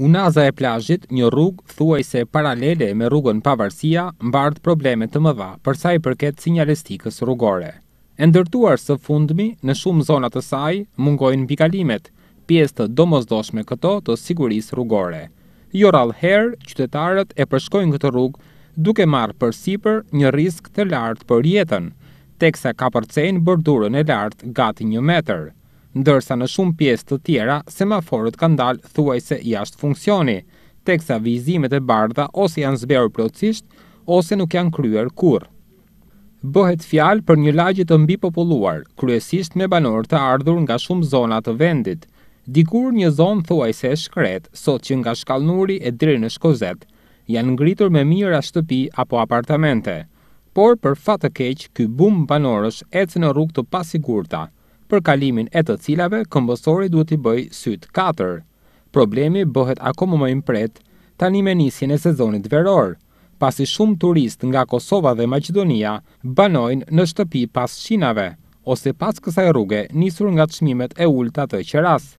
Unaza e plazhit një rrugë thuaj se paralele me rrugën pavarësia, mbardë problemet të mëdha përsa i përket sinjalistikës rrugore. Endërtuar së fundmi, në shumë zonat të saj, mungojnë bikalimet, pjesë të domozdoshme këto të sigurisë rrugore. Joral herë, qytetarët e përshkojnë këtë rrugë duke marë për siper një risk të lartë për jetën, tek se ka përcen bërdurën e lartë gati një meterë ndërsa në shumë pjesë të tjera semaforët kanë dalë thuajse se jashtë funksioni, teksa vizimet e bardha ose janë zberë plotësisht, ose nuk janë kryer kur. Bëhet fjalë për një lagje të mbi populluar, kryesisht me banorë të ardhur nga shumë zona të vendit. Dikur një zonë i se e shkret, sot që nga shkallnuri e dre në shkozet, janë ngritur me mira shtëpi apo apartamente. Por për fatë keq, ky bum banorësh ecë në rrugë të pasigurta, për kalimin e të cilave këmbësori duhet të bëj sytë 4. Problemi bëhet ako më impret tani me nisjen e sezonit veror, pasi shumë turist nga Kosova dhe Macedonia banojnë në shtëpi pas shinave, ose pas kësaj rrugë nisur nga të shmimet e ullë të të qeras.